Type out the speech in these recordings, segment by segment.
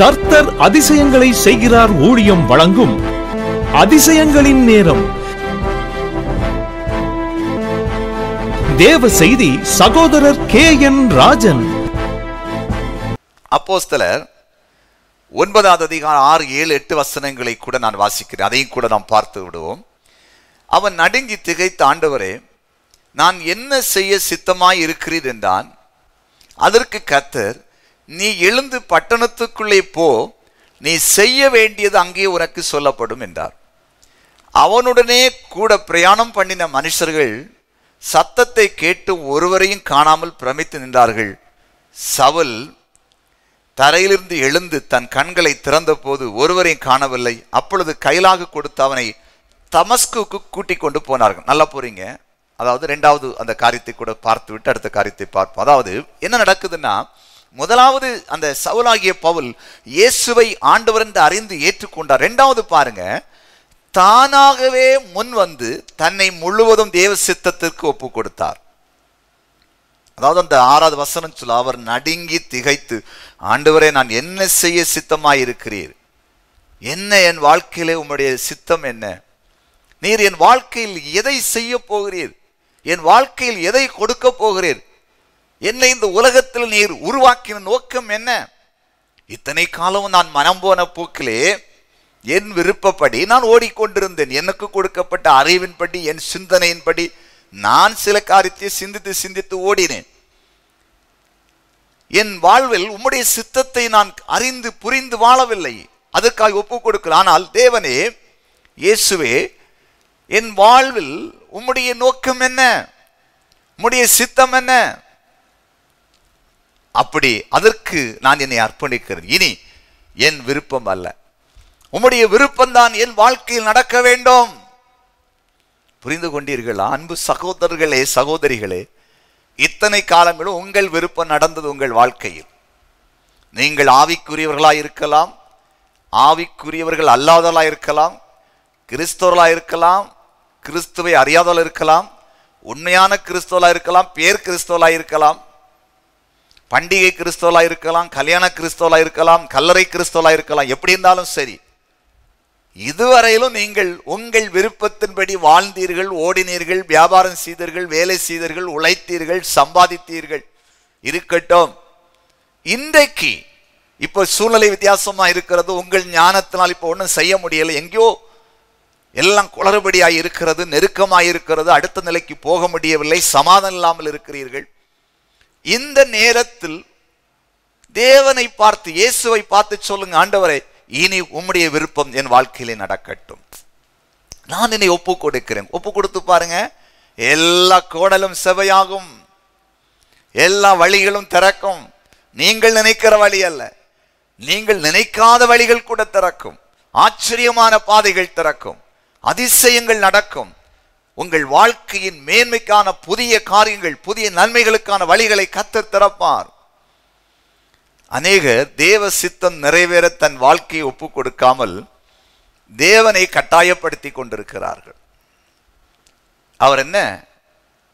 கர்த்தர் அதிசயங்களை செய்கிறார் ஊழியம் வழங்கும் அதிசயங்களின் நேரம் தேவ செய்தி சகோதரர் கே என் ராஜன் அப்போஸ்தலர் ஒன்பதாவது அதிகாரம் ஆறு ஏழு எட்டு வசனங்களை கூட நான் வாசிக்கிறேன் அதையும் கூட நாம் பார்த்து விடுவோம் அவன் நடுங்கி திகைத்த ஆண்டவரே நான் என்ன செய்ய சித்தமாய் இருக்கிறீர் என்றான் அதற்கு கத்தர் நீ எழுந்து பட்டணத்துக்குள்ளே போ நீ செய்ய வேண்டியது அங்கே உனக்கு சொல்லப்படும் என்றார் அவனுடனே கூட பிரயாணம் பண்ணின மனுஷர்கள் சத்தத்தை கேட்டு ஒருவரையும் காணாமல் பிரமித்து நின்றார்கள் சவல் தரையிலிருந்து எழுந்து தன் கண்களை திறந்தபோது ஒருவரையும் காணவில்லை அப்பொழுது கைலாக கொடுத்து அவனை தமஸ்குக்கு கூட்டிக் கொண்டு போனார்கள் நல்லா போறீங்க அதாவது ரெண்டாவது அந்த காரியத்தை கூட பார்த்து விட்டு அடுத்த காரியத்தை பார்ப்போம் அதாவது என்ன நடக்குதுன்னா முதலாவது அந்த சவுலாகிய பவுல் இயேசுவை ஆண்டவர் என்று அறிந்து ஏற்றுக்கொண்டார் ரெண்டாவது பாருங்க தானாகவே முன் வந்து தன்னை முழுவதும் தேவ சித்தத்திற்கு ஒப்பு கொடுத்தார் அதாவது அந்த ஆறாவது வசனம் சொல்ல அவர் நடுங்கி திகைத்து ஆண்டவரே நான் என்ன செய்ய சித்தமாயிருக்கிறீர் என்ன என் வாழ்க்கையிலே உம்முடைய சித்தம் என்ன நீர் என் வாழ்க்கையில் எதை செய்ய போகிறீர் என் வாழ்க்கையில் எதை கொடுக்க போகிறீர் என்னை இந்த உலகத்தில் நீர் உருவாக்கின நோக்கம் என்ன இத்தனை காலம் நான் மனம் போன போக்கிலே என் விருப்பப்படி நான் ஓடிக்கொண்டிருந்தேன் எனக்கு கொடுக்கப்பட்ட அறிவின்படி என் சிந்தனையின்படி நான் சில காரியத்தை சிந்தித்து சிந்தித்து ஓடினேன் என் வாழ்வில் உம்முடைய சித்தத்தை நான் அறிந்து புரிந்து வாழவில்லை அதற்காக ஒப்புக் கொடுக்கல ஆனால் தேவனே இயேசுவே என் வாழ்வில் உம்முடைய நோக்கம் என்ன உம்முடைய சித்தம் என்ன அப்படி அதற்கு நான் என்னை அர்ப்பணிக்கிறேன் இனி என் விருப்பம் அல்ல உம்முடைய விருப்பம்தான் என் வாழ்க்கையில் நடக்க வேண்டும் புரிந்து கொண்டீர்களா அன்பு சகோதரர்களே சகோதரிகளே இத்தனை காலங்களும் உங்கள் விருப்பம் நடந்தது உங்கள் வாழ்க்கையில் நீங்கள் ஆவிக்குரியவர்களாக இருக்கலாம் ஆவிக்குரியவர்கள் அல்லாதவர்களாக இருக்கலாம் கிறிஸ்தவர்களாக இருக்கலாம் கிறிஸ்துவை அறியாதவர்களாக இருக்கலாம் உண்மையான கிறிஸ்தவர்களாக இருக்கலாம் பேர் கிறிஸ்தவர்களாக இருக்கலாம் பண்டிகை கிறிஸ்தவலா இருக்கலாம் கல்யாண கிறிஸ்தவலா இருக்கலாம் கல்லறை கிறிஸ்தவலா இருக்கலாம் எப்படி இருந்தாலும் சரி இதுவரையிலும் நீங்கள் உங்கள் விருப்பத்தின்படி வாழ்ந்தீர்கள் ஓடினீர்கள் வியாபாரம் செய்தீர்கள் வேலை செய்தீர்கள் உழைத்தீர்கள் சம்பாதித்தீர்கள் இருக்கட்டும் இன்றைக்கு இப்போ சூழ்நிலை வித்தியாசமா இருக்கிறது உங்கள் ஞானத்தினால் இப்போ ஒன்றும் செய்ய முடியலை எங்கேயோ எல்லாம் குளறுபடியாக இருக்கிறது நெருக்கமாக இருக்கிறது அடுத்த நிலைக்கு போக முடியவில்லை சமாதானம் இல்லாமல் இருக்கிறீர்கள் இந்த நேரத்தில் தேவனை பார்த்து இயேசுவை பார்த்து சொல்லுங்க ஆண்டவரை இனி உம்முடைய விருப்பம் என் வாழ்க்கையிலே நடக்கட்டும் நான் என்னை ஒப்பு கொடுக்கிறேன் ஒப்பு கொடுத்து பாருங்க எல்லா கோடலும் செவையாகும் எல்லா வழிகளும் திறக்கும் நீங்கள் நினைக்கிற வழி அல்ல நீங்கள் நினைக்காத வழிகள் கூட திறக்கும் ஆச்சரியமான பாதைகள் திறக்கும் அதிசயங்கள் நடக்கும் உங்கள் வாழ்க்கையின் மேன்மைக்கான புதிய காரியங்கள் புதிய நன்மைகளுக்கான வழிகளை கத்தர் திறப்பார் அநேகர் தேவ சித்தம் நிறைவேற தன் வாழ்க்கையை ஒப்பு கொடுக்காமல் தேவனை கட்டாயப்படுத்தி கொண்டிருக்கிறார்கள் அவர் என்ன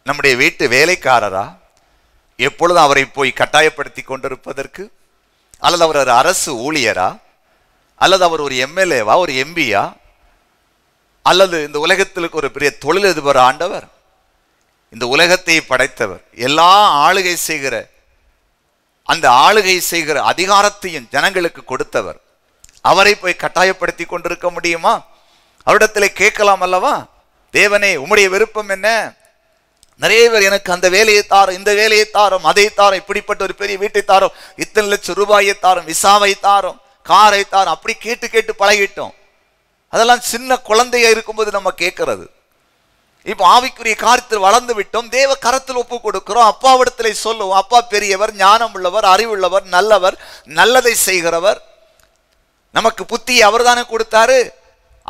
நம்முடைய வீட்டு வேலைக்காரரா எப்பொழுதும் அவரை போய் கட்டாயப்படுத்தி கொண்டிருப்பதற்கு அல்லது அவர் ஒரு அரசு ஊழியரா அல்லது அவர் ஒரு எம்எல்ஏவா ஒரு எம்பியா அல்லது இந்த உலகத்திற்கு ஒரு பெரிய தொழில் அதிபர் ஆண்டவர் இந்த உலகத்தை படைத்தவர் எல்லா ஆளுகை செய்கிற அந்த ஆளுகை செய்கிற அதிகாரத்தையும் ஜனங்களுக்கு கொடுத்தவர் அவரை போய் கட்டாயப்படுத்தி கொண்டிருக்க முடியுமா அவரிடத்தில் கேட்கலாம் அல்லவா தேவனே உம்முடைய விருப்பம் என்ன நிறைய பேர் எனக்கு அந்த வேலையை தாரும் இந்த வேலையை தாரும் அதை தாரும் இப்படிப்பட்ட ஒரு பெரிய வீட்டை தாரும் இத்தனை லட்சம் ரூபாயை தாரும் விசாவை தாரும் காரை தாரும் அப்படி கேட்டு கேட்டு பழகிட்டோம் அதெல்லாம் சின்ன குழந்தையா இருக்கும்போது நம்ம கேட்கறது இப்போ ஆவிக்குரிய காரியத்தில் வளர்ந்து விட்டோம் தேவ கரத்தில் ஒப்பு கொடுக்கிறோம் அப்பாவிடத்தில் சொல்லுவோம் அப்பா பெரியவர் ஞானம் உள்ளவர் அறிவுள்ளவர் நல்லவர் நல்லதை செய்கிறவர் நமக்கு புத்தியை அவர் தானே கொடுத்தாரு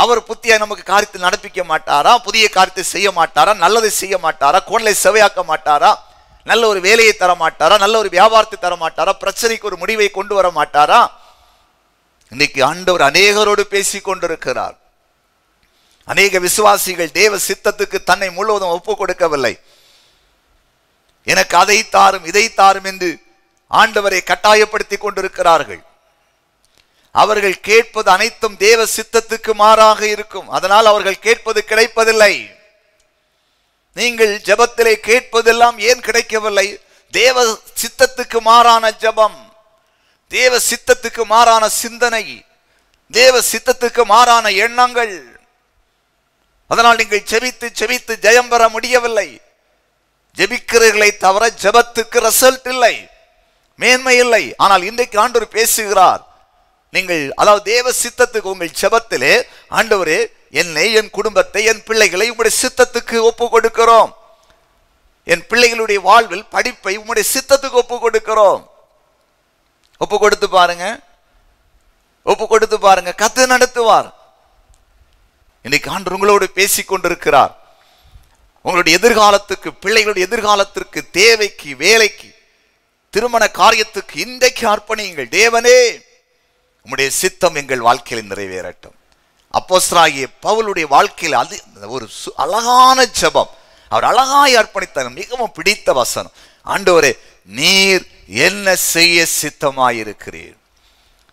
அவர் புத்தியை நமக்கு காரியத்தை நடப்பிக்க மாட்டாரா புதிய காரியத்தை செய்ய மாட்டாரா நல்லதை செய்ய மாட்டாரா கோணலை செவையாக்க மாட்டாரா நல்ல ஒரு வேலையை தர மாட்டாரா நல்ல ஒரு வியாபாரத்தை தர மாட்டாரா பிரச்சனைக்கு ஒரு முடிவை கொண்டு வர மாட்டாரா இன்னைக்கு ஆண்டவர் அநேகரோடு பேசி கொண்டிருக்கிறார் அநேக விசுவாசிகள் தேவ சித்தத்துக்கு தன்னை முழுவதும் ஒப்பு கொடுக்கவில்லை எனக்கு அதை தாரும் இதை தாரும் என்று ஆண்டவரை கட்டாயப்படுத்தி கொண்டிருக்கிறார்கள் அவர்கள் கேட்பது அனைத்தும் தேவ சித்தத்துக்கு மாறாக இருக்கும் அதனால் அவர்கள் கேட்பது கிடைப்பதில்லை நீங்கள் ஜபத்திலே கேட்பதெல்லாம் ஏன் கிடைக்கவில்லை தேவ சித்தத்துக்கு மாறான ஜபம் தேவ சித்தத்துக்கு மாறான சிந்தனை தேவ சித்தத்துக்கு மாறான எண்ணங்கள் அதனால் நீங்கள் செபித்து செபித்து ஜெயம் பெற முடியவில்லை ஜெபிக்கிறீர்களை தவிர ஜெபத்துக்கு ரிசல்ட் இல்லை மேன்மை இல்லை ஆனால் இன்றைக்கு ஆண்டவர் பேசுகிறார் நீங்கள் அதாவது தேவ சித்தத்துக்கு உங்கள் ஜெபத்திலே ஆண்டவரே என்னை என் குடும்பத்தை என் பிள்ளைகளை உங்களுடைய சித்தத்துக்கு ஒப்பு கொடுக்கிறோம் என் பிள்ளைகளுடைய வாழ்வில் படிப்பை உங்களுடைய சித்தத்துக்கு ஒப்பு கொடுக்கிறோம் ஒப்பு கொடுத்து பாருங்க ஒப்பு கொடுத்து பாருங்க கத்து நடத்துவார் இன்னைக்கு ஆண்டு உங்களோடு பேசி கொண்டிருக்கிறார் உங்களுடைய எதிர்காலத்துக்கு பிள்ளைகளுடைய எதிர்காலத்திற்கு தேவைக்கு வேலைக்கு திருமண காரியத்துக்கு இன்றைக்கு அர்ப்பணியுங்கள் தேவனே உங்களுடைய சித்தம் எங்கள் வாழ்க்கையில் நிறைவேறட்டும் அப்போஸ்ராகிய பவுலுடைய வாழ்க்கையில் அது ஒரு அழகான ஜபம் அவர் அழகாய் அர்ப்பணித்தார் மிகவும் பிடித்த வசனம் ஆண்டு நீர் என்ன செய்ய சித்தமாயிருக்கிறீர்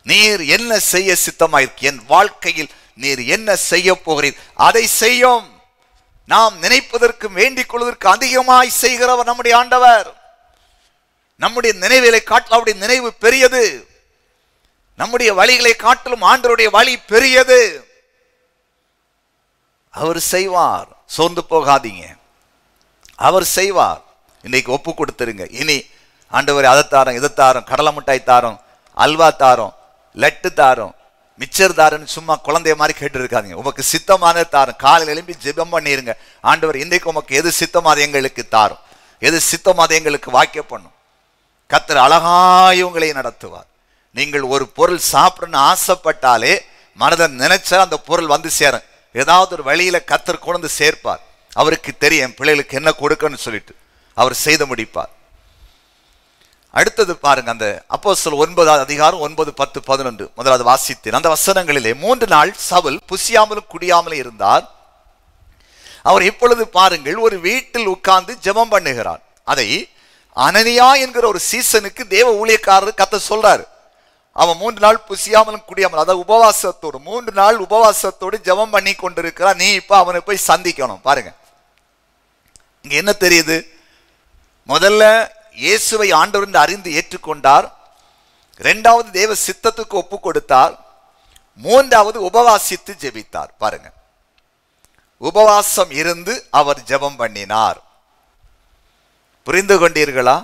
நீர் என்ன செய்ய சித்தமாயிருக்கு என் வாழ்க்கையில் நீர் என்ன செய்ய போகிறீர் அதை செய்யும் நாம் நினைப்பதற்கும் வேண்டிக் கொள்வதற்கு அதிகமாய் செய்கிறவர் நம்முடைய ஆண்டவர் நம்முடைய நினைவுகளை காட்டிலும் அவருடைய நினைவு பெரியது நம்முடைய வழிகளை காட்டிலும் ஆண்டருடைய வழி பெரியது அவர் செய்வார் சோர்ந்து போகாதீங்க அவர் செய்வார் இன்னைக்கு ஒப்பு கொடுத்துருங்க இனி ஆண்டவர் அதை தாரம் இதை தாரம் கடலை மிட்டாய் தாரம் அல்வா தாரம் லட்டு தாரம் மிச்சர் தாருன்னு சும்மா குழந்தைய மாதிரி கேட்டு இருக்காதிங்க உமக்கு சித்தமான தாரம் காலையில் எழும்பி ஜெபம் பண்ணிருங்க ஆண்டவர் இன்றைக்கு உமக்கு எது சித்தமாக எங்களுக்கு தாரும் எது சித்தமாக எங்களுக்கு வாக்கிய பண்ணும் கத்தர் அழகாயவங்களை நடத்துவார் நீங்கள் ஒரு பொருள் சாப்பிடணும்னு ஆசைப்பட்டாலே மனதை நினைச்சா அந்த பொருள் வந்து சேரும் ஏதாவது ஒரு வழியில கத்தர் கொண்டு சேர்ப்பார் அவருக்கு தெரியும் பிள்ளைகளுக்கு என்ன கொடுக்கணும்னு சொல்லிட்டு அவர் செய்து முடிப்பார் அடுத்தது பாருங்க அந்த அப்போ சொல் ஒன்பதாவது அதிகாரம் ஒன்பது பத்து பதினொன்று முதலாவது வாசித்தேன் அந்த வசனங்களிலே மூன்று நாள் சவுல் புசியாமலும் குடியாமலும் இருந்தார் அவர் இப்பொழுது பாருங்கள் ஒரு வீட்டில் உட்கார்ந்து ஜெபம் பண்ணுகிறார் அதை அனனியா என்கிற ஒரு சீசனுக்கு தேவ ஊழியக்காரர் கத்த சொல்றார் அவன் மூன்று நாள் புசியாமலும் குடியாமல் அதாவது உபவாசத்தோடு மூன்று நாள் உபவாசத்தோடு ஜெபம் பண்ணி கொண்டிருக்கிறான் நீ இப்போ அவனை போய் சந்திக்கணும் பாருங்க இங்க என்ன தெரியுது முதல்ல இயேசுவை ஆண்டவர் என்று அறிந்து ஏற்றுக்கொண்டார் இரண்டாவது தேவ சித்தத்துக்கு ஒப்பு கொடுத்தார் மூன்றாவது உபவாசித்து ஜெபித்தார் பாருங்க உபவாசம் இருந்து அவர் ஜெபம் பண்ணினார் புரிந்து கொண்டீர்களா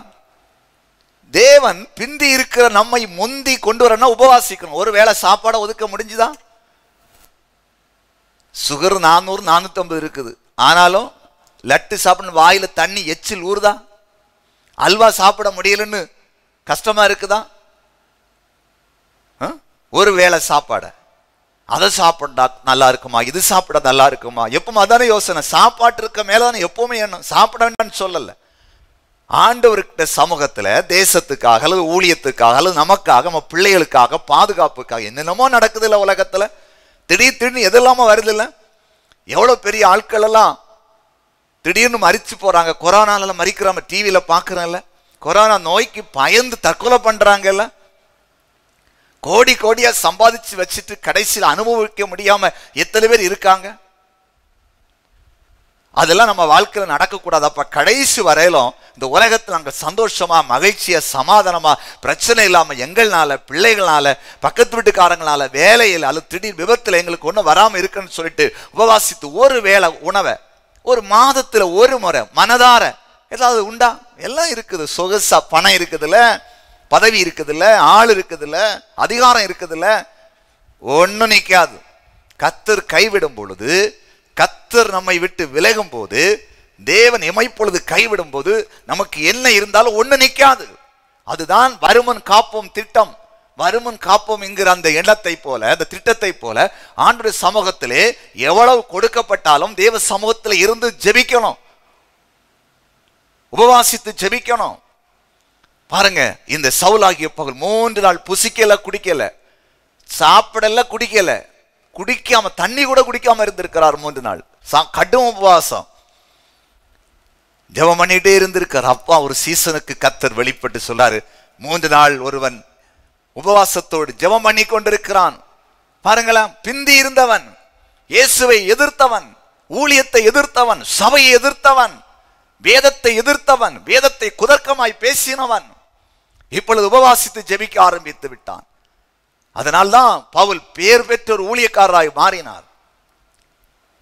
தேவன் பிந்தி இருக்கிற நம்மை முந்தி கொண்டு வரனா உபவாசிக்கணும் ஒருவேளை சாப்பாடை ஒதுக்க முடிஞ்சுதா சுகர் நானூறு ஐம்பது இருக்குது ஆனாலும் லட்டு சாப்பிடணும் வாயில் தண்ணி எச்சில் ஊறுதா அல்வா சாப்பிட முடியலன்னு கஷ்டமா இருக்குதா ஒரு வேளை சாப்பாட அதை சாப்பிட்டா நல்லா இருக்குமா இது சாப்பிட நல்லா இருக்குமா எப்பவும் அதான யோசனை சாப்பாட்டு இருக்க மேல எப்பவுமே எண்ணம் சாப்பிட வேண்டாம்னு சொல்லலை ஆண்டவர்கிட்ட சமூகத்தில் தேசத்துக்காக அல்லது ஊழியத்துக்காக அல்லது நமக்காக நம்ம பிள்ளைகளுக்காக பாதுகாப்புக்காக என்னென்னமோ நடக்குது இல்லை உலகத்தில் திடீர் திடீர்னு எதெல்லாமோ வருது இல்லை எவ்வளோ பெரிய ஆட்கள் எல்லாம் திடீர்னு மறித்து போகிறாங்க கொரோனால மறிக்கிறாம டிவியில் பார்க்குறோம்ல கொரோனா நோய்க்கு பயந்து தற்கொலை பண்ணுறாங்கல்ல கோடி கோடியாக சம்பாதிச்சு வச்சுட்டு கடைசியில் அனுபவிக்க முடியாமல் எத்தனை பேர் இருக்காங்க அதெல்லாம் நம்ம வாழ்க்கையில் நடக்கக்கூடாது அப்போ கடைசி வரையிலும் இந்த உலகத்தில் நாங்கள் சந்தோஷமாக மகிழ்ச்சியாக சமாதானமாக பிரச்சனை இல்லாமல் எங்கள்னால பிள்ளைகளால் பக்கத்து வீட்டுக்காரங்களால வேலையில் அல்லது திடீர் விபத்தில் எங்களுக்கு ஒன்றும் வராமல் இருக்குன்னு சொல்லிட்டு உபவாசித்து ஒரு வேளை உணவை ஒரு மாதத்தில் ஒரு முறை மனதார ஏதாவது உண்டா எல்லாம் இருக்குது சொகுசா பணம் இருக்குதுல்ல பதவி இருக்குதுல்ல ஆள் இருக்குதுல்ல அதிகாரம் இருக்குதுல்ல ஒன்றும் நிற்காது கத்தர் கைவிடும் பொழுது கத்தர் நம்மை விட்டு விலகும் போது தேவன் எமைப்பொழுது கைவிடும் போது நமக்கு என்ன இருந்தாலும் ஒன்று நிற்காது அதுதான் வருமன் காப்போம் திட்டம் வருமுன் காப்போம் என்கிற அந்த எண்ணத்தை போல அந்த திட்டத்தை போல ஆண்டு சமூகத்திலே எவ்வளவு கொடுக்கப்பட்டாலும் தேவ சமூகத்தில் இருந்து ஜெபிக்கணும் உபவாசித்து ஜெபிக்கணும் பாருங்க இந்த சவுலாகிய பகல் மூன்று நாள் புசிக்கல குடிக்கல சாப்பிடல குடிக்கல குடிக்காம தண்ணி கூட குடிக்காம இருந்திருக்கிறார் மூன்று நாள் கடும் உபவாசம் ஜெபம் பண்ணிட்டே இருந்திருக்கார் அப்பா ஒரு சீசனுக்கு கத்தர் வெளிப்பட்டு சொல்றாரு மூன்று நாள் ஒருவன் உபவாசத்தோடு ஜெபம் பண்ணி கொண்டிருக்கிறான் பாருங்களேன் பிந்தி இருந்தவன் இயேசுவை எதிர்த்தவன் ஊழியத்தை எதிர்த்தவன் சபையை எதிர்த்தவன் வேதத்தை எதிர்த்தவன் வேதத்தை குதர்க்கமாய் பேசினவன் இப்பொழுது உபவாசித்து ஜெபிக்க ஆரம்பித்து விட்டான் அதனால்தான் பவுல் பேர் பெற்ற ஒரு ஊழியக்காரராய் மாறினார்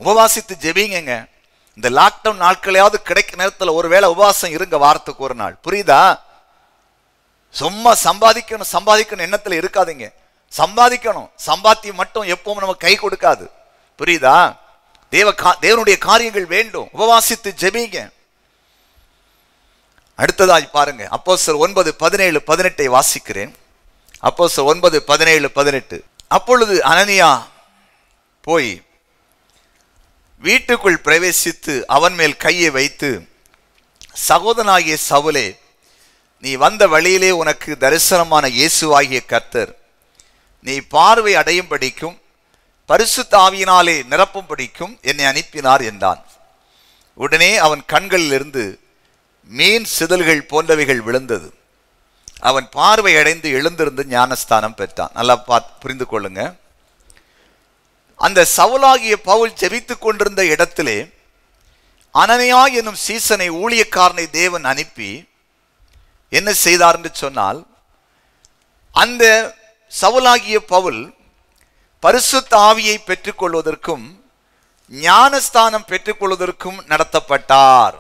உபவாசித்து ஜெபிங்க இந்த லாக்டவுன் நாட்களையாவது கிடைக்க நேரத்தில் ஒருவேளை உபவாசம் இருங்க வாரத்துக்கு ஒரு நாள் புரியுதா சும்மா சம்பாதிக்கணும் சம்பாதிக்கணும் எண்ணத்தில் இருக்காதீங்க சம்பாதிக்கணும் சம்பாத்தியம் மட்டும் எப்பவும் நம்ம கை கொடுக்காது புரியுதா தேவ கா தேவனுடைய காரியங்கள் வேண்டும் உபவாசித்து ஜெபிங்க அடுத்ததாய் பாருங்க அப்போ சார் ஒன்பது பதினேழு பதினெட்டை வாசிக்கிறேன் அப்போ சார் ஒன்பது பதினேழு பதினெட்டு அப்பொழுது அனனியா போய் வீட்டுக்குள் பிரவேசித்து அவன் மேல் கையை வைத்து சகோதரனாகிய சவுலே நீ வந்த வழியிலே உனக்கு தரிசனமான இயேசுவாகிய கர்த்தர் நீ பார்வை அடையும் படிக்கும் பரிசு தாவியினாலே நிரப்பும் படிக்கும் என்னை அனுப்பினார் என்றான் உடனே அவன் கண்களிலிருந்து மீன் சிதல்கள் போன்றவைகள் விழுந்தது அவன் பார்வை அடைந்து எழுந்திருந்து ஞானஸ்தானம் பெற்றான் நல்லா பார்த்து புரிந்து கொள்ளுங்க அந்த சவுலாகிய பவுல் செவித்து கொண்டிருந்த இடத்திலே அனனையா என்னும் சீசனை ஊழியக்காரனை தேவன் அனுப்பி என்ன செய்தார் என்று சொன்னால் அந்த சவுலாகிய பவுல் பரிசுத்த ஆவியை பெற்றுக்கொள்வதற்கும் ஞானஸ்தானம் பெற்றுக்கொள்வதற்கும் நடத்தப்பட்டார்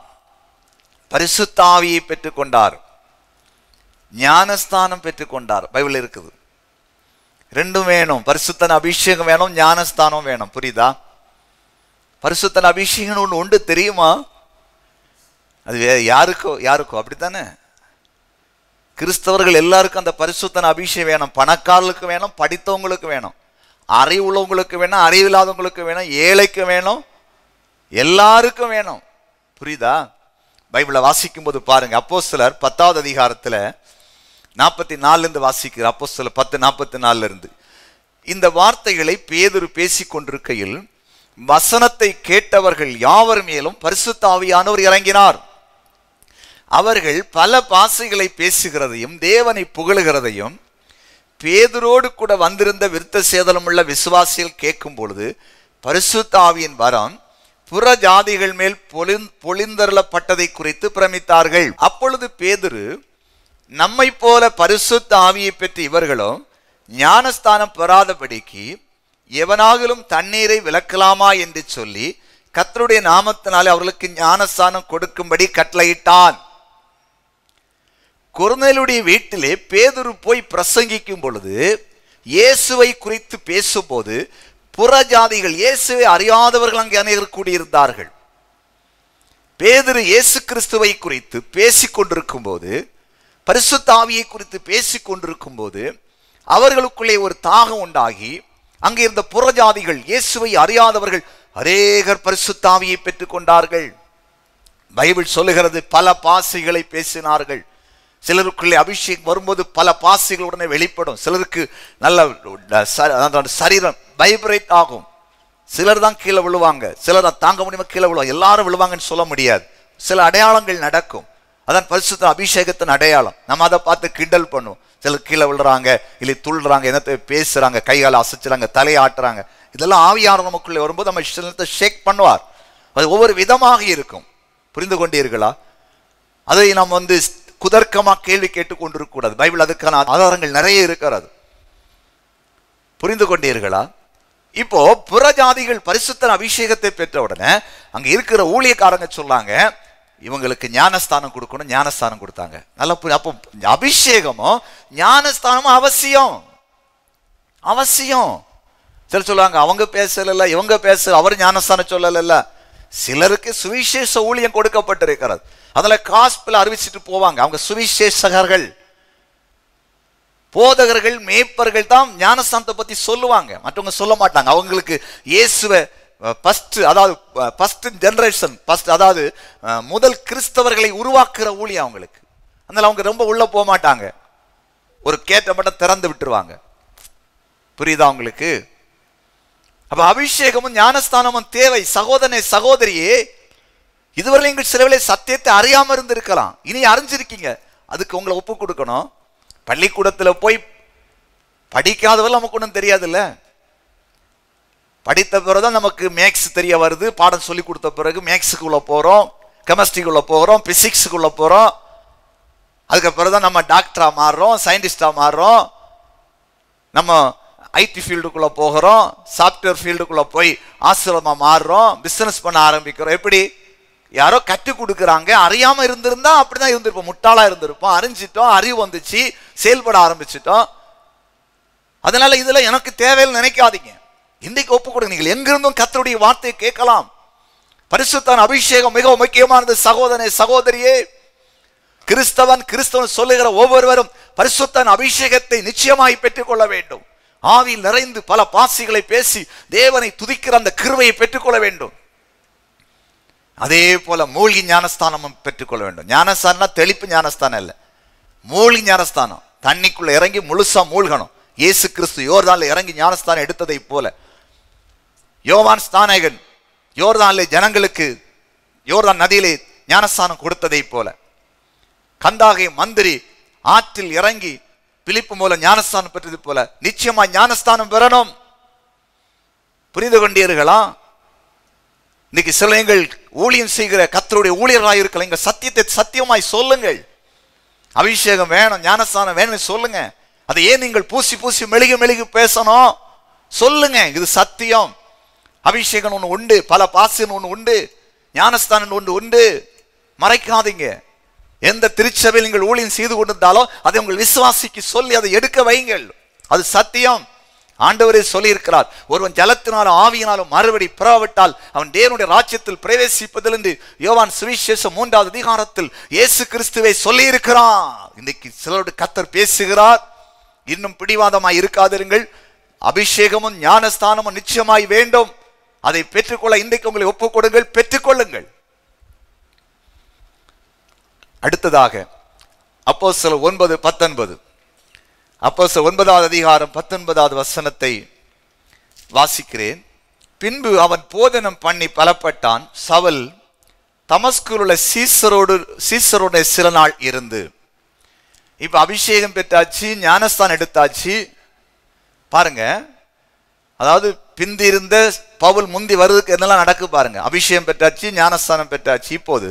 பரிசுத்தாவியை பெற்றுக்கொண்டார் ஞானஸ்தானம் பெற்றுக்கொண்டார் பைபிள் இருக்குது ரெண்டும் வேணும் பரிசுத்தன் அபிஷேகம் வேணும் ஞானஸ்தானம் வேணும் புரியுதா பரிசுத்தன் அபிஷேகம் ஒன்று உண்டு தெரியுமா அது யாருக்கோ யாருக்கோ அப்படித்தானே கிறிஸ்தவர்கள் எல்லாருக்கும் அந்த பரிசுத்தன அபிஷேகம் வேணும் பணக்காரர்களுக்கு வேணும் படித்தவங்களுக்கு வேணும் அறிவு உள்ளவங்களுக்கு வேணும் அறிவில்லாதவங்களுக்கு வேணும் ஏழைக்கு வேணும் எல்லாருக்கும் வேணும் புரியுதா பைபிளை வாசிக்கும் போது பாருங்க அப்போ சிலர் பத்தாவது அதிகாரத்தில் நாற்பத்தி நாலுலேருந்து வாசிக்கிற அப்போ சில பத்து நாற்பத்தி நாலுலேருந்து இந்த வார்த்தைகளை பேதுரு பேசி கொண்டிருக்கையில் வசனத்தை கேட்டவர்கள் யாவர் மேலும் பரிசுத்தாவியானவர் இறங்கினார் அவர்கள் பல பாசைகளை பேசுகிறதையும் தேவனை புகழுகிறதையும் பேதரோடு கூட வந்திருந்த விருத்த சேதனமுள்ள விசுவாசிகள் கேட்கும் பொழுது பரிசுத்தாவியின் வரம் புற ஜாதிகள் மேல் பொழிந்தருளப்பட்டதை குறித்து பிரமித்தார்கள் அப்பொழுது பேதுரு நம்மை போல பரிசுத்த ஆவியை பெற்ற இவர்களும் ஞானஸ்தானம் பெறாதபடிக்கு எவனாகிலும் தண்ணீரை விளக்கலாமா என்று சொல்லி கத்தருடைய நாமத்தினாலே அவர்களுக்கு ஞானஸ்தானம் கொடுக்கும்படி கட்டளையிட்டான் குருநேலுடைய வீட்டிலே பேதுரு போய் பிரசங்கிக்கும் பொழுது இயேசுவை குறித்து பேசும்போது புறஜாதிகள் இயேசுவை அறியாதவர்கள் அங்கே அநேகர் கூடியிருந்தார்கள் பேதுரு இயேசு கிறிஸ்துவை குறித்து பேசிக்கொண்டிருக்கும் போது பரிசுத்தாவியை குறித்து பேசிக்கொண்டிருக்கும் போது அவர்களுக்குள்ளே ஒரு தாகம் உண்டாகி அங்கே இருந்த புறஜாதிகள் இயேசுவை அறியாதவர்கள் அநேகர் பரிசுத்தாவியை பெற்றுக்கொண்டார்கள் பைபிள் சொல்லுகிறது பல பாசைகளை பேசினார்கள் சிலருக்குள்ளே அபிஷேகம் வரும்போது பல பாசைகள் உடனே வெளிப்படும் சிலருக்கு நல்ல சரீரம் வைப்ரேட் ஆகும் சிலர் தான் கீழே விழுவாங்க சிலர் தான் தாங்க முடியுமா கீழே விழுவாங்க எல்லாரும் விழுவாங்கன்னு சொல்ல முடியாது சில அடையாளங்கள் நடக்கும் அதான் பரிசுத்த அபிஷேகத்தின் அடையாளம் நம்ம அதை பார்த்து கிண்டல் பண்ணுவோம் சிலர் கீழே விழுறாங்க இல்லை துள்ளுறாங்க என்னத்தை பேசுறாங்க கைகால அசைச்சுறாங்க தலையாட்டுறாங்க இதெல்லாம் ஆவியார் நமக்குள்ளே வரும்போது நம்ம சிலத்தை ஷேக் பண்ணுவார் அது ஒவ்வொரு விதமாக இருக்கும் புரிந்து கொண்டீர்களா அதை நம்ம வந்து குதர்க்கமாக கேள்வி கூடாது பைபிள் அதுக்கான ஆதாரங்கள் நிறைய இருக்கிறது புரிந்து கொண்டீர்களா இப்போ புற ஜாதிகள் பரிசுத்தன் அபிஷேகத்தை பெற்ற உடனே அங்க இருக்கிற ஊழியக்காரங்க சொல்லாங்க இவங்களுக்கு ஞானஸ்தானம் கொடுக்கணும் ஞானஸ்தானம் கொடுத்தாங்க நல்லா அப்போ அபிஷேகமும் ஞானஸ்தானமும் அவசியம் அவசியம் சில சொல்லுவாங்க அவங்க பேசல இவங்க பேசல அவர் ஞானஸ்தானம் சொல்லல சிலருக்கு சுவிசேஷ ஊழியம் கொடுக்கப்பட்டிருக்கிறது அதில் காஸ்பில் அறிவிச்சிட்டு போவாங்க அவங்க சுவிசேஷகர்கள் போதகர்கள் மேய்ப்பர்கள் தான் ஞானஸ்தானத்தை பற்றி சொல்லுவாங்க மற்றவங்க சொல்ல மாட்டாங்க அவங்களுக்கு இயேசுவை ஃபஸ்ட்டு அதாவது ஃபஸ்ட்டு ஜென்ரேஷன் ஃபஸ்ட் அதாவது முதல் கிறிஸ்தவர்களை உருவாக்குற ஊழியம் அவங்களுக்கு அதனால் அவங்க ரொம்ப உள்ளே போக மாட்டாங்க ஒரு கேட்ட மட்டும் திறந்து விட்டுருவாங்க புரியுதா அவங்களுக்கு அப்ப அபிஷேகமும் ஞானஸ்தானமும் தேவை சகோதரனை சகோதரியே இதுவரை எங்கள் சிலவிலே சத்தியத்தை அறியாம இருந்திருக்கலாம் இனி அறிஞ்சிருக்கீங்க அதுக்கு உங்களை ஒப்பு கொடுக்கணும் பள்ளிக்கூடத்தில் போய் படிக்காதவர்கள் நமக்கு ஒன்றும் தெரியாதுல்ல படித்த பிறகுதான் நமக்கு மேக்ஸ் தெரிய வருது பாடம் சொல்லி கொடுத்த பிறகு மேக்ஸுக்குள்ள போகிறோம் கெமிஸ்ட்ரிக்குள்ள போகிறோம் பிசிக்ஸுக்குள்ள போகிறோம் அதுக்கப்புறம் தான் நம்ம டாக்டராக மாறுறோம் சயின்டிஸ்டாக மாறுறோம் நம்ம ஐடி ஃபீல்டுக்குள்ளே போகிறோம் சாஃப்ட்வேர் ஃபீல்டுக்குள்ளே போய் ஆசிரமம் மாறுறோம் பிஸ்னஸ் பண்ண ஆரம்பிக்கிறோம் எப்படி யாரோ கற்றுக் கொடுக்குறாங்க அறியாமல் இருந்திருந்தா அப்படி தான் இருந்திருப்போம் முட்டாளாக இருந்திருப்போம் அறிஞ்சிட்டோம் அறிவு வந்துச்சு செயல்பட ஆரம்பிச்சிட்டோம் அதனால் இதில் எனக்கு தேவையில்லை நினைக்காதீங்க இன்றைக்கு ஒப்பு கொடுங்க நீங்கள் எங்கிருந்தும் கத்தருடைய வார்த்தையை கேட்கலாம் பரிசுத்தான் அபிஷேகம் மிகவும் முக்கியமானது சகோதரே சகோதரியே கிறிஸ்தவன் கிறிஸ்தவன் சொல்லுகிற ஒவ்வொருவரும் பரிசுத்தான் அபிஷேகத்தை நிச்சயமாய் பெற்றுக்கொள்ள வேண்டும் ஆவியில் நிறைந்து பல பாசிகளை பேசி தேவனை துதிக்கிற அந்த கிருவையை பெற்றுக்கொள்ள வேண்டும் அதே போல மூழ்கி ஞானஸ்தானமும் பெற்றுக்கொள்ள வேண்டும் ஞானஸ்தானம் தெளிப்பு ஞானஸ்தானம் இல்லை மூழ்கி ஞானஸ்தானம் தண்ணிக்குள்ள இறங்கி முழுசா மூழ்கணும் இயேசு கிறிஸ்து யோர்தானில் இறங்கி ஞானஸ்தானம் எடுத்ததை போல யோவான் ஸ்தானகன் யோர்தான்ல ஜனங்களுக்கு யோர்தான் நதியிலே ஞானஸ்தானம் கொடுத்ததை போல கந்தாகை மந்திரி ஆற்றில் இறங்கி பிலிப்பு மூல ஞானஸ்தானம் பெற்றது போல நிச்சயமா ஞானஸ்தானம் பெறணும் புரிந்து கொண்டீர்களா இன்னைக்கு சில எங்கள் ஊழியம் செய்கிற கத்தருடைய ஊழியராக இருக்கலாம் எங்கள் சத்தியத்தை சத்தியமாய் சொல்லுங்கள் அபிஷேகம் வேணும் ஞானஸ்தானம் வேணும்னு சொல்லுங்க அதை ஏன் நீங்கள் பூசி பூசி மெழுகு மெழுகு பேசணும் சொல்லுங்க இது சத்தியம் அபிஷேகம் ஒன்று உண்டு பல பாசின்னு ஒன்று உண்டு ஞானஸ்தானன் ஒன்று உண்டு மறைக்காதீங்க எந்த திருச்சபையில் நீங்கள் ஊழியம் செய்து கொண்டிருந்தாலோ அதை உங்கள் விசுவாசிக்கு சொல்லி அதை எடுக்க வைங்கள் அது சத்தியம் ஆண்டவரே சொல்லியிருக்கிறார் ஒருவன் ஜலத்தினாலும் ஆவியினாலும் மறுபடி புறாவிட்டால் அவன் தேவனுடைய ராஜ்யத்தில் பிரவேசிப்பதில் என்று யோவான் சுவிசேஷம் மூன்றாவது அதிகாரத்தில் இயேசு கிறிஸ்துவை சொல்லியிருக்கிறான் இன்னைக்கு சிலருடைய கத்தர் பேசுகிறார் இன்னும் பிடிவாதமாய் இருக்காதிருங்கள் அபிஷேகமும் ஞானஸ்தானமும் நிச்சயமாய் வேண்டும் அதை பெற்றுக்கொள்ள இன்றைக்கு உங்களை ஒப்புக் கொடுங்கள் பெற்றுக்கொள்ளுங்கள் அடுத்ததாக அப்போ சில ஒன்பது பத்தொன்பது அப்போ சில ஒன்பதாவது அதிகாரம் பத்தொன்பதாவது வசனத்தை வாசிக்கிறேன் பின்பு அவன் போதனம் பண்ணி பலப்பட்டான் சவல் தமஸ்குல் சீசரோடு சீசரோட சில நாள் இருந்து இப்போ அபிஷேகம் பெற்றாச்சு ஞானஸ்தான் எடுத்தாச்சு பாருங்க அதாவது பிந்தி இருந்த பவுல் முந்தி வர்றதுக்கு என்னெல்லாம் நடக்கு பாருங்க அபிஷேகம் பெற்றாச்சு ஞானஸ்தானம் பெற்றாச்சு இப்போது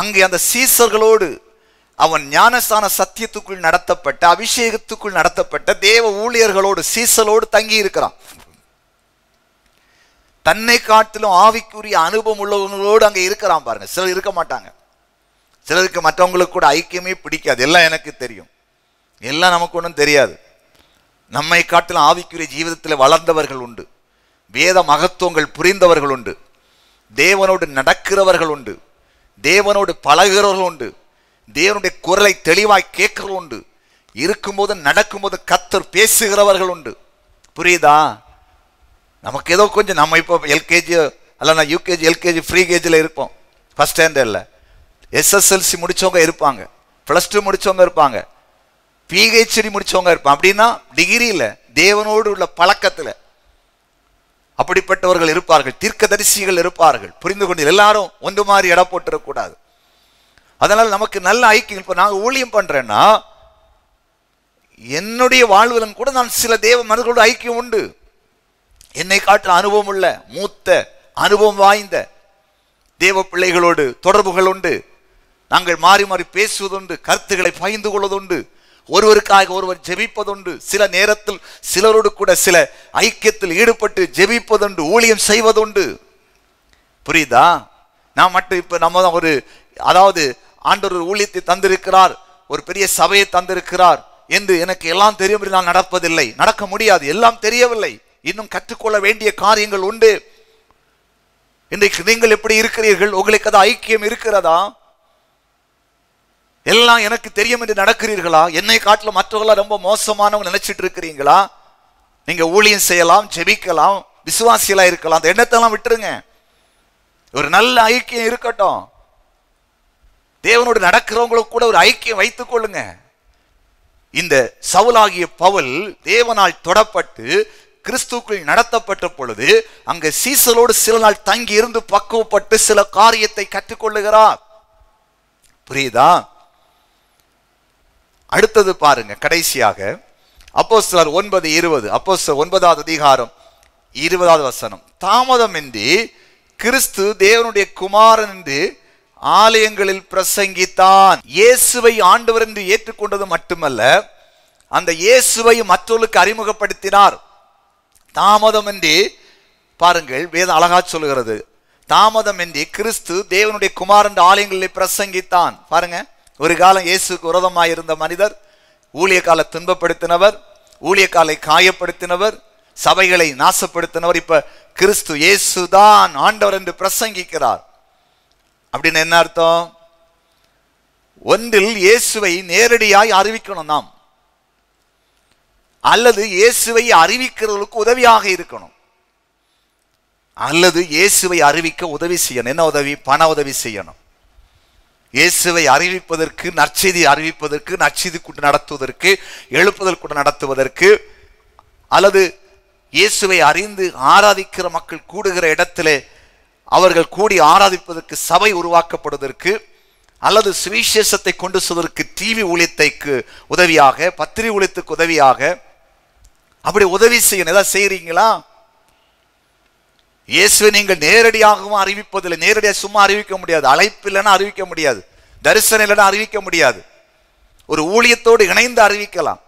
அங்கே அந்த சீசர்களோடு அவன் ஞானஸ்தான சத்தியத்துக்குள் நடத்தப்பட்ட அபிஷேகத்துக்குள் நடத்தப்பட்ட தேவ ஊழியர்களோடு சீசலோடு தங்கி இருக்கிறான் தன்னை காட்டிலும் ஆவிக்குரிய அனுபவம் உள்ளவங்களோடு அங்கே இருக்கிறான் பாருங்க சிலர் இருக்க மாட்டாங்க சிலருக்கு மற்றவங்களுக்கு கூட ஐக்கியமே பிடிக்காது எல்லாம் எனக்கு தெரியும் எல்லாம் நமக்கு ஒன்றும் தெரியாது நம்மை காட்டிலும் ஆவிக்குரிய ஜீவிதத்தில் வளர்ந்தவர்கள் உண்டு வேத மகத்துவங்கள் புரிந்தவர்கள் உண்டு தேவனோடு நடக்கிறவர்கள் உண்டு தேவனோடு பழகிறவர்கள் உண்டு தேவனுடைய குரலை தெளிவாய் கேட்கிறவர்கள் உண்டு இருக்கும்போது நடக்கும்போது கத்தர் பேசுகிறவர்கள் உண்டு புரியுதா நமக்கு ஏதோ கொஞ்சம் நம்ம இப்போ எல்கேஜி அல்லைனா யூகேஜி எல்கேஜி ஃப்ரீ கேஜியில் இருப்போம் ஃபஸ்ட் ஸ்டாண்டர்டில் எஸ்எஸ்எல்சி முடித்தவங்க இருப்பாங்க ப்ளஸ் டூ முடித்தவங்க இருப்பாங்க பிஹெச்டி முடித்தவங்க இருப்பாங்க அப்படின்னா டிகிரியில் தேவனோடு உள்ள பழக்கத்தில் அப்படிப்பட்டவர்கள் இருப்பார்கள் தீர்க்க தரிசிகள் இருப்பார்கள் புரிந்து கொண்டு எல்லாரும் ஒன்று மாதிரி இட போட்டுறக்கூடாது அதனால் நமக்கு நல்ல ஐக்கியம் இப்போ நான் ஊழியம் பண்ணுறேன்னா என்னுடைய வாழ்விலும் கூட நான் சில தேவ மனிதர்களோட ஐக்கியம் உண்டு என்னை காட்டுற அனுபவம் உள்ள மூத்த அனுபவம் வாய்ந்த தேவ பிள்ளைகளோடு தொடர்புகள் உண்டு நாங்கள் மாறி மாறி பேசுவதுண்டு கருத்துக்களை பகிர்ந்து கொள்வதுண்டு ஒருவருக்காக ஒருவர் ஜெபிப்பதுண்டு சில நேரத்தில் சிலரோடு கூட சில ஐக்கியத்தில் ஈடுபட்டு ஜெபிப்பதுண்டு ஊழியம் செய்வதுண்டு புரியுதா நான் மட்டும் இப்போ நம்ம தான் ஒரு அதாவது ஆண்டவர் ஊழியத்தை தந்திருக்கிறார் ஒரு பெரிய சபையை தந்திருக்கிறார் என்று எனக்கு எல்லாம் தெரியும் நான் நடப்பதில்லை நடக்க முடியாது எல்லாம் தெரியவில்லை இன்னும் கற்றுக்கொள்ள வேண்டிய காரியங்கள் உண்டு இன்றைக்கு நீங்கள் எப்படி இருக்கிறீர்கள் உங்களுக்கு அது ஐக்கியம் இருக்கிறதா எல்லாம் எனக்கு தெரியும் என்று நடக்கிறீர்களா என்னை காட்டில் மற்றவர்களா ரொம்ப மோசமானவங்க நினைச்சிட்டு இருக்கிறீங்களா நீங்க ஊழியம் செய்யலாம் ஜெபிக்கலாம் விசுவாசியலா இருக்கலாம் அந்த எண்ணத்தெல்லாம் விட்டுருங்க ஒரு நல்ல ஐக்கியம் இருக்கட்டும் தேவனோடு நடக்கிறவங்களுக்கு கூட ஒரு ஐக்கியம் வைத்துக் கொள்ளுங்க இந்த சவுலாகிய பவுல் தேவனால் தொடப்பட்டு கிறிஸ்துக்கள் நடத்தப்பட்ட பொழுது அங்க சீசலோடு சில நாள் தங்கி இருந்து பக்குவப்பட்டு சில காரியத்தை கற்றுக்கொள்ளுகிறார் புரியுதா அடுத்தது பாருங்க கடைசியாக அப்போ சிலர் ஒன்பது இருபது அப்போ ஒன்பதாவது அதிகாரம் இருபதாவது வசனம் தாமதமின்றி கிறிஸ்து தேவனுடைய குமாரன் என்று ஆலயங்களில் பிரசங்கித்தான் இயேசுவை ஆண்டவர் என்று ஏற்றுக்கொண்டது மட்டுமல்ல அந்த இயேசுவை மற்றவர்களுக்கு அறிமுகப்படுத்தினார் தாமதமின்றி பாருங்கள் வேதம் அழகா சொல்லுகிறது தாமதமின்றி கிறிஸ்து தேவனுடைய குமாரன் ஆலயங்களில் பிரசங்கித்தான் பாருங்க ஒரு காலம் இயேசுக்கு உரதமாக இருந்த மனிதர் ஊழியக்கால துன்பப்படுத்தினவர் ஊழியக்காலை காயப்படுத்தினவர் சபைகளை நாசப்படுத்தினவர் இப்ப கிறிஸ்து இயேசு தான் ஆண்டவர் என்று பிரசங்கிக்கிறார் அப்படின்னு என்ன அர்த்தம் ஒன்றில் இயேசுவை நேரடியாய் அறிவிக்கணும் நாம் அல்லது இயேசுவை அறிவிக்கிறவர்களுக்கு உதவியாக இருக்கணும் அல்லது இயேசுவை அறிவிக்க உதவி செய்யணும் என்ன உதவி பண உதவி செய்யணும் இயேசுவை அறிவிப்பதற்கு நற்செய்தி அறிவிப்பதற்கு நற்செய்தி கூட்டு நடத்துவதற்கு எழுப்புதல் கூட்டம் நடத்துவதற்கு அல்லது இயேசுவை அறிந்து ஆராதிக்கிற மக்கள் கூடுகிற இடத்திலே அவர்கள் கூடி ஆராதிப்பதற்கு சபை உருவாக்கப்படுவதற்கு அல்லது சுவிசேஷத்தை கொண்டு செல்வதற்கு டிவி ஊழியத்தைக்கு உதவியாக பத்திரிகை ஊழியத்துக்கு உதவியாக அப்படி உதவி செய்யணும் ஏதாவது செய்கிறீங்களா இயேசுவை நீங்கள் நேரடியாகவும் அறிவிப்பதில்லை நேரடியாக சும்மா அறிவிக்க முடியாது அழைப்பு இல்லைன்னா அறிவிக்க முடியாது தரிசனம் இல்லைன்னா அறிவிக்க முடியாது ஒரு ஊழியத்தோடு இணைந்து அறிவிக்கலாம்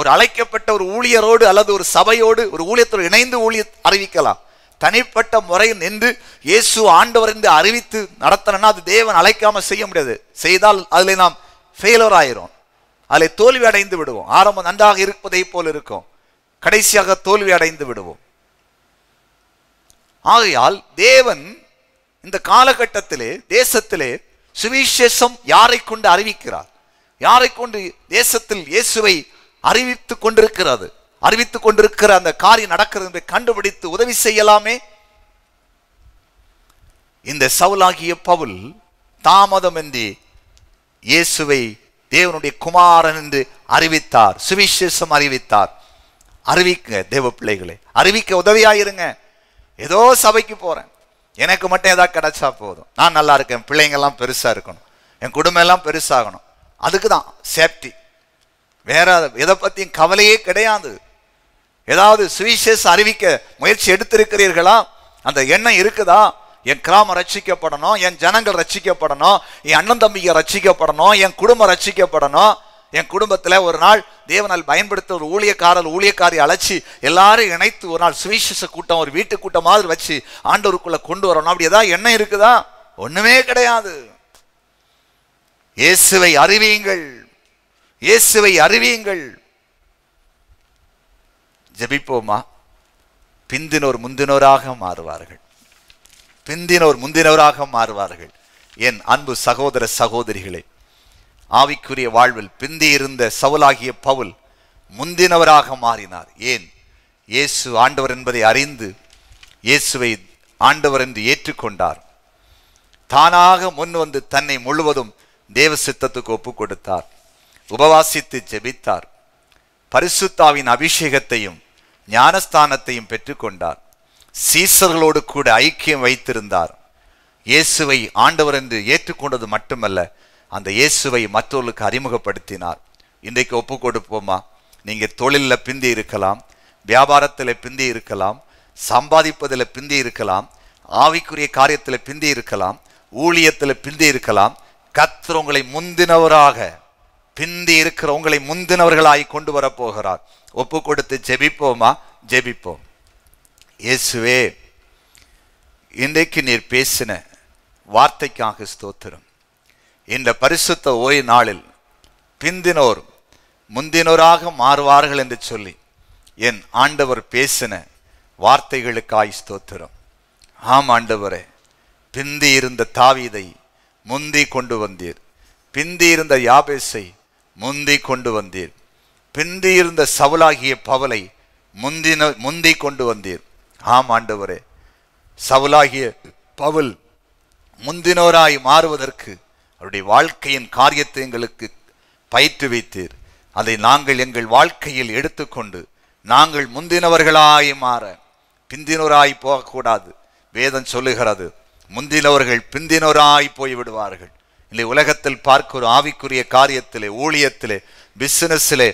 ஒரு அழைக்கப்பட்ட ஒரு ஊழியரோடு அல்லது ஒரு சபையோடு ஒரு ஊழியத்தோடு இணைந்து ஊழிய அறிவிக்கலாம் தனிப்பட்ட முறையில் நின்று இயேசு ஆண்டவர் என்று அறிவித்து நடத்தணும்னா அது தேவன் அழைக்காம செய்ய முடியாது செய்தால் அதில் நாம் ஃபெயிலர் ஆயிரும் அதில் தோல்வி அடைந்து விடுவோம் ஆரம்பம் நன்றாக இருப்பதை போல் இருக்கும் கடைசியாக தோல்வி அடைந்து விடுவோம் ஆகையால் தேவன் இந்த காலகட்டத்திலே தேசத்திலே சுவிசேஷம் யாரை கொண்டு அறிவிக்கிறார் யாரை கொண்டு தேசத்தில் இயேசுவை அறிவித்து கொண்டிருக்கிறது அறிவித்து கொண்டிருக்கிற அந்த காரியம் நடக்கிறது என்று கண்டுபிடித்து உதவி செய்யலாமே இந்த சவுலாகிய பவுல் தாமதமின்றி இயேசுவை தேவனுடைய குமாரன் என்று அறிவித்தார் சுவிசேஷம் அறிவித்தார் அறிவிக்க தேவ பிள்ளைகளை அறிவிக்க உதவியாயிருங்க ஏதோ சபைக்கு போகிறேன் எனக்கு மட்டும் ஏதாவது கிடைச்சா போதும் நான் நல்லா இருக்கேன் பிள்ளைங்கள்லாம் பெருசாக இருக்கணும் என் குடும்பம் எல்லாம் பெருசாகணும் அதுக்கு தான் சேஃப்டி வேற எதை பற்றியும் கவலையே கிடையாது ஏதாவது சுவிசேஷ அறிவிக்க முயற்சி எடுத்திருக்கிறீர்களா அந்த எண்ணம் இருக்குதா என் கிராமம் ரட்சிக்கப்படணும் என் ஜனங்கள் ரட்சிக்கப்படணும் என் அண்ணன் தம்பிக்கு ரட்சிக்கப்படணும் என் குடும்பம் ரட்சிக்கப்படணும் என் குடும்பத்தில் ஒரு நாள் தேவனால் பயன்படுத்த ஒரு ஊழியக்காரர் ஊழியக்காரி அழைச்சி எல்லாரும் இணைத்து ஒரு நாள் சுவிசேஷ கூட்டம் ஒரு வீட்டு கூட்டம் மாதிரி வச்சு ஆண்டவருக்குள்ளே கொண்டு வரணும் அப்படி ஏதாவது எண்ணம் இருக்குதா ஒன்றுமே கிடையாது இயேசுவை அறிவியுங்கள் இயேசுவை அறிவியுங்கள் ஜபிப்போமா பிந்தினோர் முந்தினோராக மாறுவார்கள் பிந்தினோர் முந்தினோராக மாறுவார்கள் என் அன்பு சகோதர சகோதரிகளே ஆவிக்குரிய வாழ்வில் பிந்தியிருந்த சவுலாகிய பவுல் முந்தினவராக மாறினார் ஏன் இயேசு ஆண்டவர் என்பதை அறிந்து இயேசுவை ஆண்டவர் என்று ஏற்றுக்கொண்டார் தானாக முன் வந்து தன்னை முழுவதும் தேவ சித்தத்துக்கு ஒப்பு கொடுத்தார் உபவாசித்து ஜெபித்தார் பரிசுத்தாவின் அபிஷேகத்தையும் ஞானஸ்தானத்தையும் பெற்றுக்கொண்டார் சீசர்களோடு கூட ஐக்கியம் வைத்திருந்தார் இயேசுவை ஆண்டவர் என்று ஏற்றுக்கொண்டது மட்டுமல்ல அந்த இயேசுவை மற்றவர்களுக்கு அறிமுகப்படுத்தினார் இன்றைக்கு ஒப்பு கொடுப்போமா நீங்கள் தொழிலில் பிந்தி இருக்கலாம் வியாபாரத்தில் பிந்தி இருக்கலாம் சம்பாதிப்பதில் பிந்தி இருக்கலாம் ஆவிக்குரிய காரியத்தில் பிந்தி இருக்கலாம் ஊழியத்தில் பிந்தி இருக்கலாம் கத்துறவங்களை உங்களை முந்தினவராக பிந்தி இருக்கிற உங்களை முந்தினவர்களாய் கொண்டு வரப்போகிறார் ஒப்பு கொடுத்து ஜெபிப்போமா ஜெபிப்போம் இயேசுவே இன்றைக்கு நீர் பேசின வார்த்தைக்காக ஸ்தோத்திரம் இந்த பரிசுத்த ஓய் நாளில் பிந்தினோர் முந்தினோராக மாறுவார்கள் என்று சொல்லி என் ஆண்டவர் பேசின வார்த்தைகளுக்காய் ஸ்தோத்திரம் ஆம் ஆண்டவரே பிந்தி இருந்த தாவீதை முந்தி கொண்டு வந்தீர் பிந்தி இருந்த யாபேசை முந்தி கொண்டு வந்தீர் பிந்தி இருந்த சவுலாகிய பவலை முந்தின முந்தி கொண்டு வந்தீர் ஆம் ஆண்டவரே சவுலாகிய பவுல் முந்தினோராய் மாறுவதற்கு அவருடைய வாழ்க்கையின் காரியத்தை எங்களுக்கு பயிற்று வைத்தீர் அதை நாங்கள் எங்கள் வாழ்க்கையில் எடுத்துக்கொண்டு நாங்கள் முந்தினவர்களாய் மாற பிந்தினோராய் போகக்கூடாது வேதம் சொல்லுகிறது முந்தினவர்கள் பிந்தினோராய் போய்விடுவார்கள் இல்லை உலகத்தில் பார்க்க ஒரு ஆவிக்குரிய காரியத்திலே ஊழியத்திலே பிசினஸிலே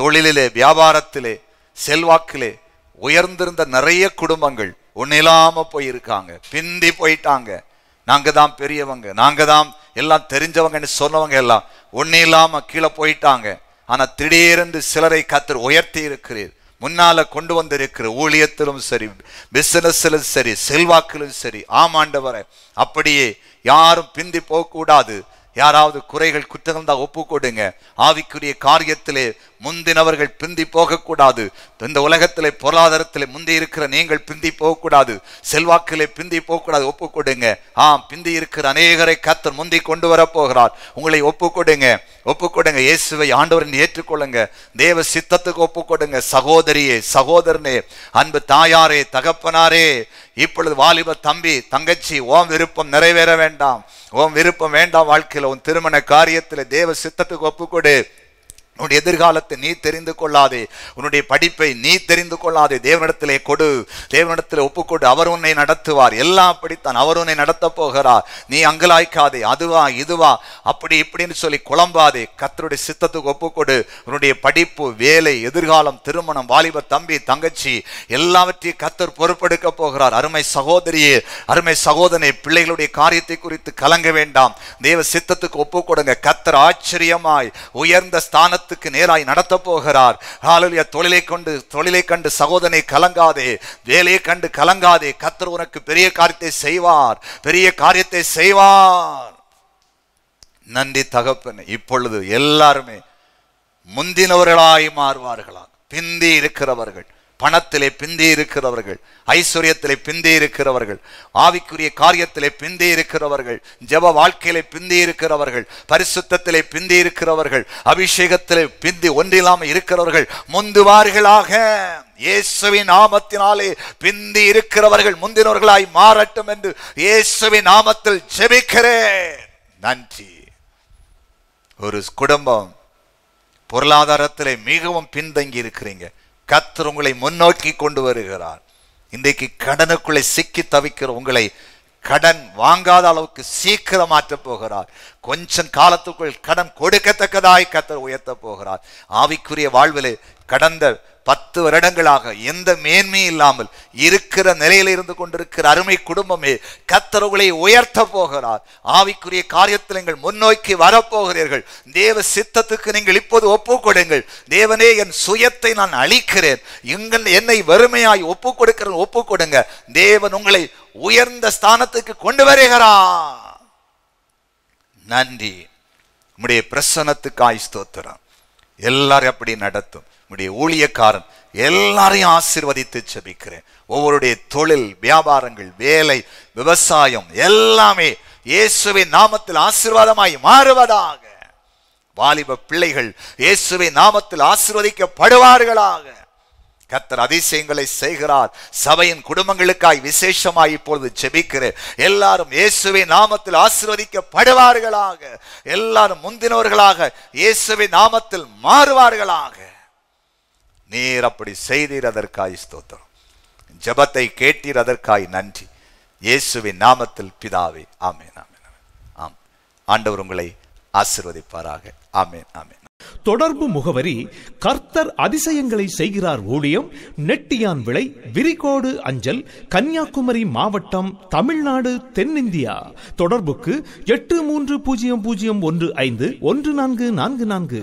தொழிலிலே வியாபாரத்திலே செல்வாக்கிலே உயர்ந்திருந்த நிறைய குடும்பங்கள் ஒன்னில்லாம போயிருக்காங்க பிந்தி போயிட்டாங்க நாங்கள் தான் பெரியவங்க நாங்கள் தான் எல்லாம் தெரிஞ்சவங்கன்னு சொன்னவங்க எல்லாம் ஒன்னும் இல்லாம கீழே போயிட்டாங்க ஆனா திடீரென்று சிலரை கத்தர் உயர்த்தி இருக்கிறீர் முன்னால கொண்டு வந்திருக்கிற ஊழியத்திலும் சரி பிசினஸ்லும் சரி செல்வாக்கிலும் சரி ஆமாண்டவரை அப்படியே யாரும் பிந்தி போகக்கூடாது யாராவது குறைகள் குற்றங்கள் ஒப்பு கொடுங்க ஆவிக்குரிய காரியத்திலே முந்தினவர்கள் பிந்தி போகக்கூடாது இந்த உலகத்திலே பொருளாதாரத்திலே முந்தி இருக்கிற நீங்கள் பிந்தி போகக்கூடாது செல்வாக்கிலே பிந்தி போகக்கூடாது ஒப்பு கொடுங்க ஆம் பிந்தி இருக்கிற அநேகரை கத்தர் முந்தி கொண்டு வர போகிறார் உங்களை ஒப்பு கொடுங்க ஒப்பு கொடுங்க இயேசுவை ஆண்டவரின் ஏற்றுக்கொள்ளுங்க தேவ சித்தத்துக்கு ஒப்பு கொடுங்க சகோதரியே சகோதரனே அன்பு தாயாரே தகப்பனாரே இப்பொழுது வாலிப தம்பி தங்கச்சி ஓம் விருப்பம் நிறைவேற வேண்டாம் ஓம் விருப்பம் வேண்டாம் வாழ்க்கையில் உன் திருமண காரியத்தில் தேவ சித்தத்துக்கு ஒப்புக்கொடு உன்னுடைய எதிர்காலத்தை நீ தெரிந்து கொள்ளாதே உன்னுடைய படிப்பை நீ தெரிந்து கொள்ளாதே தேவனிடத்திலே கொடு தேவனிடத்தில் ஒப்புக்கொடு அவர் உன்னை நடத்துவார் எல்லாம் அப்படித்தான் அவர் உன்னை நடத்தப் போகிறார் நீ அங்கலாய்க்காதே அதுவா இதுவா அப்படி இப்படின்னு சொல்லி குழம்பாதே கத்தருடைய சித்தத்துக்கு ஒப்புக்கொடு உன்னுடைய படிப்பு வேலை எதிர்காலம் திருமணம் வாலிப தம்பி தங்கச்சி எல்லாவற்றையும் கத்தர் பொறுப்பெடுக்க போகிறார் அருமை சகோதரியே அருமை சகோதரனை பிள்ளைகளுடைய காரியத்தை குறித்து கலங்க வேண்டாம் தேவ சித்தத்துக்கு ஒப்புக்கொடுங்க கத்தர் ஆச்சரியமாய் உயர்ந்த ஸ்தானத்தில் வானத்துக்கு நேராய் நடத்த போகிறார் ஹாலலியா தொழிலை கொண்டு தொழிலை கண்டு சகோதரனை கலங்காதே வேலையை கண்டு கலங்காதே கத்தர் உனக்கு பெரிய காரியத்தை செய்வார் பெரிய காரியத்தை செய்வார் நன்றி தகப்பன் இப்பொழுது எல்லாருமே முந்தினவர்களாய் மாறுவார்களாக பிந்தி இருக்கிறவர்கள் பணத்திலே பிந்தி இருக்கிறவர்கள் ஐஸ்வர்யத்திலே பிந்தி இருக்கிறவர்கள் ஆவிக்குரிய காரியத்திலே பிந்தி இருக்கிறவர்கள் ஜப வாழ்க்கையிலே பிந்தி இருக்கிறவர்கள் பரிசுத்திலே பிந்தி இருக்கிறவர்கள் அபிஷேகத்திலே பிந்தி ஒன்றில்லாமல் இருக்கிறவர்கள் முந்துவார்களாக இயேசுவின் நாமத்தினாலே பிந்தி இருக்கிறவர்கள் முந்தினவர்களாய் மாறட்டும் என்று இயேசுவின் நாமத்தில் செபிக்கிறே நன்றி ஒரு குடும்பம் பொருளாதாரத்தில் மிகவும் பின்தங்கி இருக்கிறீங்க கத்தர் உங்களை முன்னோக்கி கொண்டு வருகிறார் இன்றைக்கு கடனுக்குள்ளே சிக்கி தவிக்கிற உங்களை கடன் வாங்காத அளவுக்கு சீக்கிரம் மாற்றப் போகிறார் கொஞ்சம் காலத்துக்குள் கடன் கொடுக்கத்தக்கதாய் கத்தர் உயர்த்தப் போகிறார் ஆவிக்குரிய வாழ்விலே கடந்த பத்து வருடங்களாக எந்த மேன்மையும் இல்லாமல் இருக்கிற நிலையில் இருந்து கொண்டிருக்கிற அருமை குடும்பமே கத்தரவுகளை உயர்த்த போகிறார் ஆவிக்குரிய காரியத்தில் நீங்கள் முன்னோக்கி வரப்போகிறீர்கள் தேவ சித்தத்துக்கு நீங்கள் இப்போது ஒப்பு கொடுங்கள் தேவனே என் சுயத்தை நான் அழிக்கிறேன் இங்கு என்னை வறுமையாய் ஒப்பு கொடுக்கிற ஒப்பு கொடுங்க தேவன் உங்களை உயர்ந்த ஸ்தானத்துக்கு கொண்டு வருகிறா நன்றி உடைய பிரசனத்துக்காய் ஸ்தோத்திரம் எல்லாரும் அப்படி நடத்தும் உடைய ஊழியக்காரன் எல்லாரையும் ஆசிர்வதித்து செபிக்கிறேன் ஒவ்வொருடைய தொழில் வியாபாரங்கள் வேலை விவசாயம் எல்லாமே இயேசுவின் நாமத்தில் ஆசிர்வாதமாய் மாறுவதாக வாலிப பிள்ளைகள் இயேசுவின் நாமத்தில் ஆசிர்வதிக்கப்படுவார்களாக கத்தர் அதிசயங்களை செய்கிறார் சபையின் குடும்பங்களுக்காய் விசேஷமாய் இப்பொழுது ஜெபிக்கிறேன் எல்லாரும் இயேசுவை நாமத்தில் ஆசிர்வதிக்கப்படுவார்களாக எல்லாரும் முந்தினவர்களாக இயேசுவை நாமத்தில் மாறுவார்களாக நீர் அப்படி செய்தீர் அதற்காய் ஸ்தோத்திரம் ஜபத்தை கேட்டீர் அதற்காய் நன்றி இயேசுவின் நாமத்தில் பிதாவே ஆமேன் ஆமேன் ஆம் ஆண்டவர் உங்களை ஆசிர்வதிப்பாராக ஆமேன் ஆமேன் தொடர்பு முகவரி கர்த்தர் அதிசயங்களை செய்கிறார் ஊழியம் நெட்டியான் விளை விரிகோடு அஞ்சல் கன்னியாகுமரி மாவட்டம் தமிழ்நாடு தென்னிந்தியா தொடர்புக்கு எட்டு மூன்று பூஜ்ஜியம் பூஜ்ஜியம் ஒன்று ஐந்து ஒன்று நான்கு நான்கு நான்கு